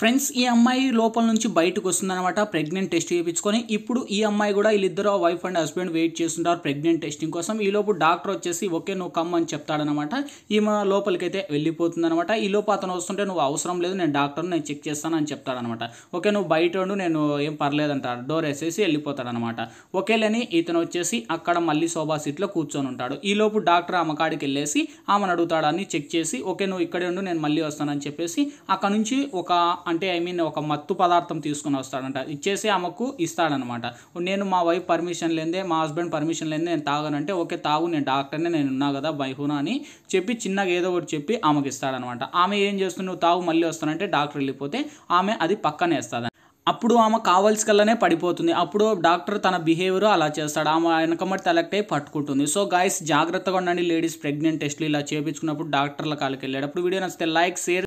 friends ఈ అమ్మాయి లోపల నుంచి బయటకు వస్తుందన్నమాట ప్రెగ్నెంట్ టెస్ట్ చేయించుకొని ఇప్పుడు ఈ అమ్మాయి కూడా వీళ్ళిద్దరు వైఫ్ అండ్ హస్బెండ్ వెయిట్ చేస్తుంటారు ప్రెగ్నెంట్ టెస్టింగ్ కోసం ఈ లోపు డాక్టర్ వచ్చేసి ఓకే నువ్వు కమ్ అని చెప్తాడనమాట ఈమె లోపలికైతే వెళ్ళిపోతుందనమాట ఈ లోపు అతను వస్తుంటే నువ్వు అవసరం లేదు నేను డాక్టర్ను నేను చెక్ చేస్తాను అని చెప్తాడనమాట ఓకే నువ్వు బయట ఉండు నేను ఏం పర్లేదంటాడు డోర్ వేసేసి వెళ్ళిపోతాడనమాట ఓకేలని ఇతను వచ్చేసి అక్కడ మళ్ళీ సోఫా సీట్లో కూర్చొని ఉంటాడు ఈ లోపు డాక్టర్ ఆమె కాడికి వెళ్ళేసి ఆమెను అడుగుతాడని చెక్ చేసి ఓకే నువ్వు ఇక్కడే ఉండు నేను మళ్ళీ వస్తానని చెప్పేసి అక్కడ నుంచి ఒక అంటే ఐ మీన్ ఒక మత్తు పదార్థం తీసుకుని వస్తాడంట ఇచ్చేసి ఆమెకు ఇస్తాడనమాట నేను మా వైఫ్ పర్మిషన్ లేదే మా హస్బెండ్ పర్మిషన్ లేదే నేను తాగనంటే ఓకే తాగు నేను డాక్టర్నే నేను ఉన్నా కదా బైహునా అని చెప్పి చిన్నగా ఏదో ఒకటి చెప్పి ఆమెకి ఇస్తాడనమాట ఆమె ఏం చేస్తుంది నువ్వు తాగు మళ్ళీ వస్తానంటే డాక్టర్ వెళ్ళిపోతే ఆమె అది పక్కనే వేస్తుంది అప్పుడు ఆమె కావాల్సికల్లానే పడిపోతుంది అప్పుడు డాక్టర్ తన బిహేవియర్ అలా చేస్తాడు ఆమె వెనకమటి సెలెక్ట్ అయ్యి పట్టుకుంటుంది సో గాయస్ జాగ్రత్తగా ఉండండి లేడీస్ ప్రెగ్నెంట్ టెస్ట్లు ఇలా చేయించుకున్నప్పుడు డాక్టర్ల కాలకి వెళ్ళాడు అప్పుడు వీడియో నచ్చితే లైక్ షేర్